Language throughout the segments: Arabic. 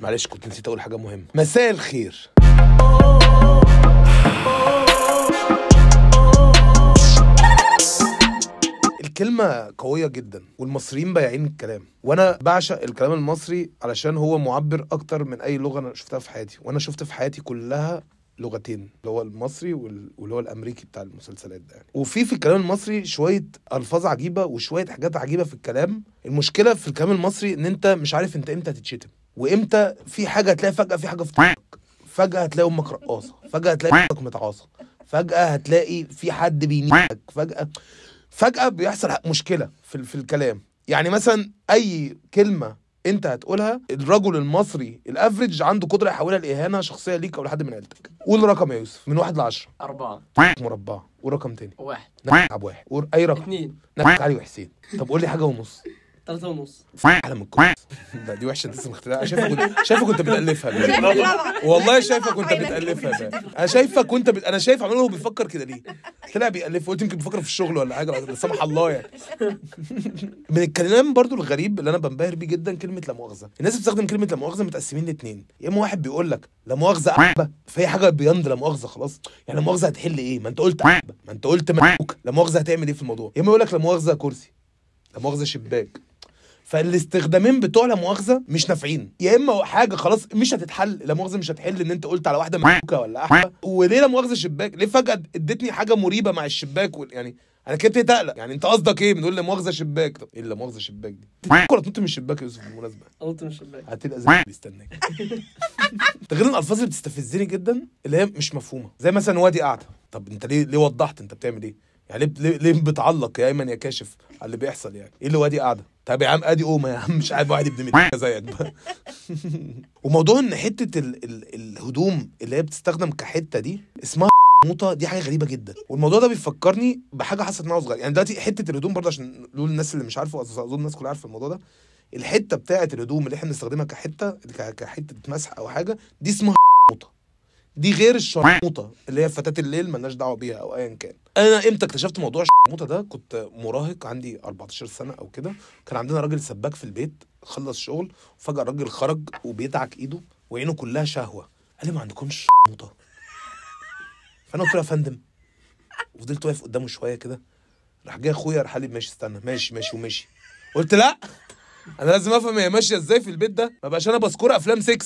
معلش كنت نسيت اقول حاجه مهمه مساء الخير الكلمة قوية جدا والمصريين بايعين الكلام وانا بعشق الكلام المصري علشان هو معبر اكتر من اي لغة انا شفتها في حياتي وانا شفت في حياتي كلها لغتين اللي هو المصري واللي هو الامريكي بتاع المسلسلات ده يعني. وفي في الكلام المصري شويه الفاظ عجيبه وشويه حاجات عجيبه في الكلام المشكله في الكلام المصري ان انت مش عارف انت امتى تتشتم وامتى في حاجه هتلاقي فجاه في حاجه في طريقك فجاه هتلاقي امك رقاصه فجاه هتلاقي امك متعاصه فجاه هتلاقي في حد بينيك فجاه فجاه بيحصل مشكله في, في الكلام يعني مثلا اي كلمه انت هتقولها الرجل المصري الافريج عنده قدره يحولها لاهانه شخصيه ليك او لحد من عيلتك قول رقم يا يوسف من واحد لعشرة أربعة مربعة ورقم تاني واحد نكعب واحد اي رقم اتنين نكعب علي وحسين طب قول لي حاجه ونص ثلاثة ونص على من الكوس لا دي وحشه دي اسم اختراع شايفك كنت شايفه كنت بتالفها والله شايفك كنت بتالفها انا شايفك كنت انا شايف عمال هو بيفكر كده ليه طلع بيالف قلت يمكن بيفكر في الشغل ولا حاجه لا سمح الله يعني من الكلام برضو الغريب اللي انا بنبهر بيه جدا كلمه لا مؤاخذه الناس بتستخدم كلمه لا مؤاخذه متقسمين لاتنين يا اما واحد بيقول لك لا مؤاخذه عبه فهي حاجه بيند لا مؤاخذه خلاص يعني لا مؤاخذه هتحل ايه ما انت قلت ما انت قلت لا مؤاخذه هتعمل ايه في الموضوع يا اما يقول لك لا مؤاخذه كرسي لا مؤاخذه شباك فالاستخدامين بتوع لا مؤاخذه مش نافعين يا اما حاجه خلاص مش هتتحل لا مؤاخذه مش هتحل ان انت قلت على واحده مكوكة ولا احلى وليه لا مؤاخذه شباك ليه فجاه ادتني حاجه مريبه مع الشباك يعني انا كده تقلق يعني انت قصدك ايه بنقول لا مؤاخذه شباك طب ايه لا مؤاخذه شباك دي ولا تنط من الشباك يا يوسف بالمناسبه قلت من الشباك هتبقى زي بيستناك ده غير الالفاظ اللي بتستفزني جدا اللي هي مش مفهومه زي مثلا وادي قاعده طب انت ليه ليه وضحت انت بتعمل ايه يعني ليه ليه بتعلق يا ايمن يا كاشف على اللي بيحصل يعني ايه اللي وادي قاعده طب يا عم ادي قوم يا عم مش قاعد واحد ابن زيك بقى وموضوع ان حته ال ال الهدوم اللي هي بتستخدم كحته دي اسمها موطه دي حاجه غريبه جدا والموضوع ده بيفكرني بحاجه حصلت معايا صغير يعني دلوقتي حته الهدوم برضه عشان نقول الناس اللي مش عارفه اظن الناس كلها عارفه الموضوع ده الحته بتاعه الهدوم اللي احنا بنستخدمها كحته كحته مسح او حاجه دي اسمها موطه دي غير الشرموطه اللي هي فتاه الليل ملناش دعوه بيها او ايا كان انا امتى اكتشفت موضوع الشرموطه ده كنت مراهق عندي 14 سنه او كده كان عندنا راجل سباك في البيت خلص شغل وفجاه الراجل خرج وبيدعك ايده وعينه كلها شهوه قال لي ما عندكمش شرموطه فانا قلت له يا فندم وفضلت واقف قدامه شويه كده راح جه اخويا راح قال لي ماشي استنى ماشي ماشي وماشي قلت لا انا لازم افهم هي ماشيه ازاي في البيت ده ما بقاش انا بذكر افلام 6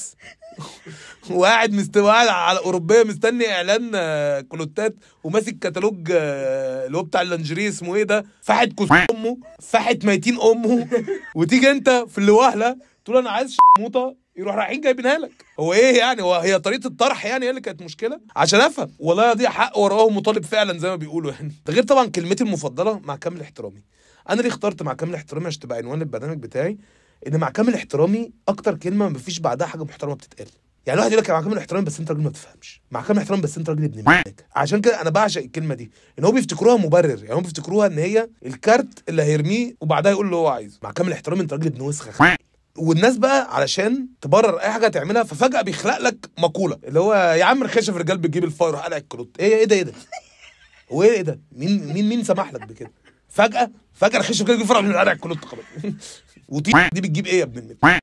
وقاعد مستوي على اوروبيه مستني اعلان آه، كلوتات وماسك كتالوج آه، اللي هو بتاع اللانجري اسمه ايه ده فاحت كوس امه فاحت ميتين امه وتيجي انت في اللي تقول انا عايز موطه يروح رايحين جايبينها لك هو ايه يعني هو هي طريقه الطرح يعني هي اللي كانت مشكله عشان افهم والله يضيع حق وراه مطالب فعلا زي ما بيقولوا يعني ده غير طبعا كلمتي المفضله مع كامل احترامي انا ليه اخترت مع كامل احترامي عشان تبقى عنوان البرنامج بتاعي ان مع كامل احترامي اكتر كلمه مفيش بعدها حاجه محترمه بتتقال يعني الواحد يقول لك مع كامل احترامي بس انت راجل ما بتفهمش مع كامل احترامي بس انت راجل ابن مالك عشان كده انا بعشق الكلمه دي ان هو بيفتكروها مبرر يعني هم بيفتكروها ان هي الكارت اللي هيرميه وبعدها يقول اللي هو عايزه مع كامل احترامي انت راجل ابن وسخه والناس بقى علشان تبرر اي حاجه تعملها ففجاه بيخلق لك مقوله اللي هو يا عم في الرجال بتجيب الفار وحلق الكروت ايه ايه ده ايه ده هو ايه ده مين مين مين سمح لك بكده فجاه فجاه الخشب كده فرع من العرق كله اتقبل ودي دي بتجيب ايه يا ابن النت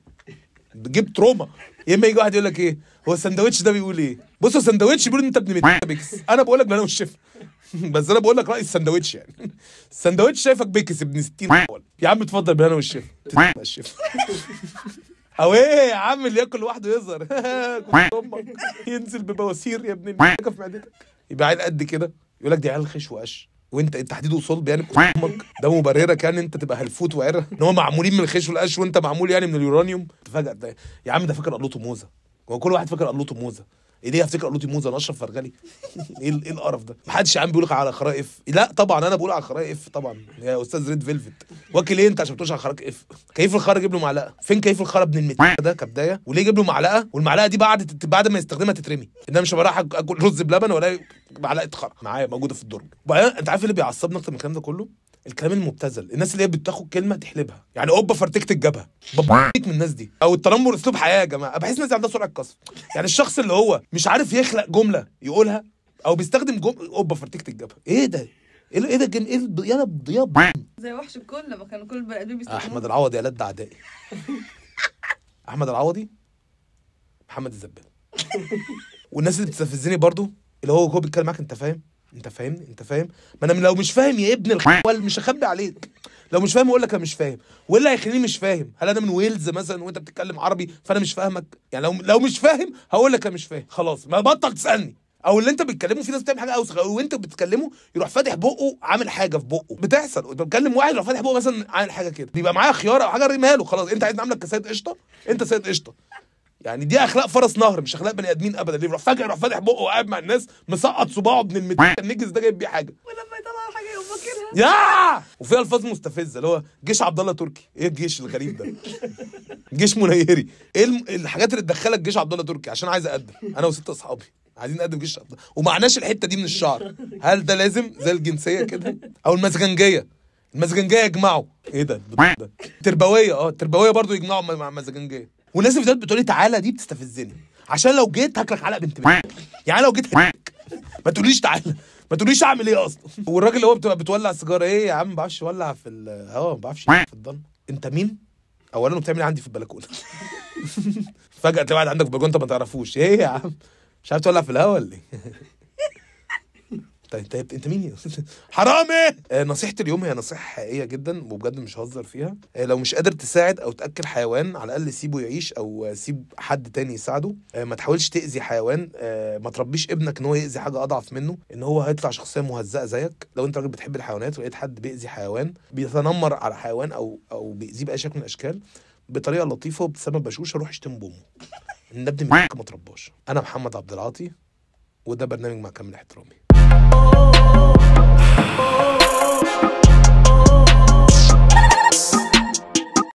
بتجيب تروما يا اما يجي واحد يقول لك ايه هو الساندوتش ده بيقول ايه بص الساندوتش بيقول انت ابن بيكس انا بقول لك انا والشيف بس انا بقول لك راي الساندوتش يعني الساندوتش شايفك بيكس ابن 60 يا عم اتفضل انا والشيف الشيف او ايه يا عم اللي ياكل لوحده يظهر امك ينزل ببواسير يا ابن في معدتك يبقى عيل قد كده يقول لك دي عيال خش وقش وانت تحديده صلب يعني امك ده مبررك يعني انت تبقى هلفوت وعرة ان هو معمولين من الخيش والقش وانت معمول يعني من اليورانيوم تفاجئ يا عم ده فاكر قلوته موزه هو كل واحد فاكر قلوته موزه ايه دي افتكر قلوتي موزه اشرب فرجلي ايه ايه القرف ده محدش يا عم بيقول لك على خرائف لا طبعا انا بقول على خرائف طبعا يا استاذ ريد فيلفت واكل ايه انت عشان بتقولش على خرائف كيف الخرج جيب له معلقه فين كيف الخرا ابن المت ده كبدايه وليه جيب له معلقه والمعلقه دي بعد بعد ما يستخدمها تترمي انما مش بروح اكل رز بلبن ولا معلقه خرا معايا موجوده في الدرج وبعدين انت عارف إيه اللي بيعصبني اكتر من الكلام ده كله الكلام المبتذل الناس اللي هي بتاخد كلمه تحلبها يعني اوبا فرتكت الجبهه ببعيك من الناس دي او التنمر اسلوب حياه يا جماعه بحس الناس دي عندها سرعه كسر يعني الشخص اللي هو مش عارف يخلق جمله يقولها او بيستخدم جمله اوبا فرتكت الجبهه ايه ده ايه ايه ده كان ايه يا بضياء زي وحش الكل ما كان كل البني ادمين احمد العوضي يا لد اعدائي احمد العوضي محمد الزبال والناس اللي بتستفزني برضو اللي هو هو بيتكلم معاك انت فاهم انت فاهمني انت فاهم ما انا لو مش فاهم يا ابن الخوال مش هخبي عليك لو مش فاهم اقول لك انا مش فاهم وايه اللي هيخليني مش فاهم هل انا من ويلز مثلا وانت بتتكلم عربي فانا مش فاهمك يعني لو لو مش فاهم هقول لك انا مش فاهم خلاص ما بطل تسالني او اللي انت بتكلمه في ناس بتعمل حاجه اوسخ او انت بتكلمه يروح فاتح بقه عامل حاجه في بقه بتحصل انت بتكلم واحد يروح فاتح بقه مثلا عامل حاجه كده بيبقى معاه خيار او حاجه ماله له خلاص انت عايز عاملك كسيد قشطه انت سيد قشطه يعني دي اخلاق فرس نهر مش اخلاق بني ادمين ابدا ليه فجاه يروح فاتح بقه وقاعد مع الناس مسقط صباعه ابن المت النجس ده جايب بيه حاجه ولما يطلع حاجه يقوم فاكرها يا وفي الفاظ مستفزه اللي هو جيش عبد الله تركي ايه الجيش الغريب ده جيش منيري ايه الحاجات اللي تدخلك جيش عبد الله تركي عشان عايز اقدم انا وست اصحابي عايزين نقدم جيش عبد ومعناش الحته دي من الشعر هل ده لازم زي الجنسيه كده او المزغنجيه المزغنجيه يجمعوا ايه ده ده, تربويه اه تربويه برضو يجمعوا مع المزغنجيه والناس اللي فيديوهات بتقولي تعالى دي بتستفزني عشان لو جيت هاكلك علقه بنت يعني لو جيت هاكلك ما تقوليش تعالى ما تقوليش اعمل ايه اصلا والراجل اللي هو بتبقى بتولع السيجاره ايه يا عم ما بعرفش يولع في الهواء اه، ما بعرفش في الضن انت مين اولا بتعمل إيه عندي في البلكونه فجاه تلاقي واحد عندك في البلكونه انت ما تعرفوش ايه يا عم مش عارف تولع في الهواء ولا ايه انت طيب، انت, انت مين حرامي آه، نصيحه اليوم هي نصيحه حقيقيه جدا وبجد مش ههزر فيها آه، لو مش قادر تساعد او تاكل حيوان على الاقل سيبه يعيش او سيب حد تاني يساعده آه، ما تحاولش تاذي حيوان ما تربيش ابنك ان هو ياذي حاجه اضعف منه ان هو هيطلع شخصيه مهزأه زيك لو انت راجل بتحب الحيوانات ولقيت حد بيأذي حيوان بيتنمر على حيوان او او بيأذيه باي شكل من الاشكال بطريقه لطيفه وبسبب بشوشه روح اشتم بومه النبض ما ترباش انا محمد عبد العاطي وده برنامج مع كامل احترامي oh, oh, oh. oh.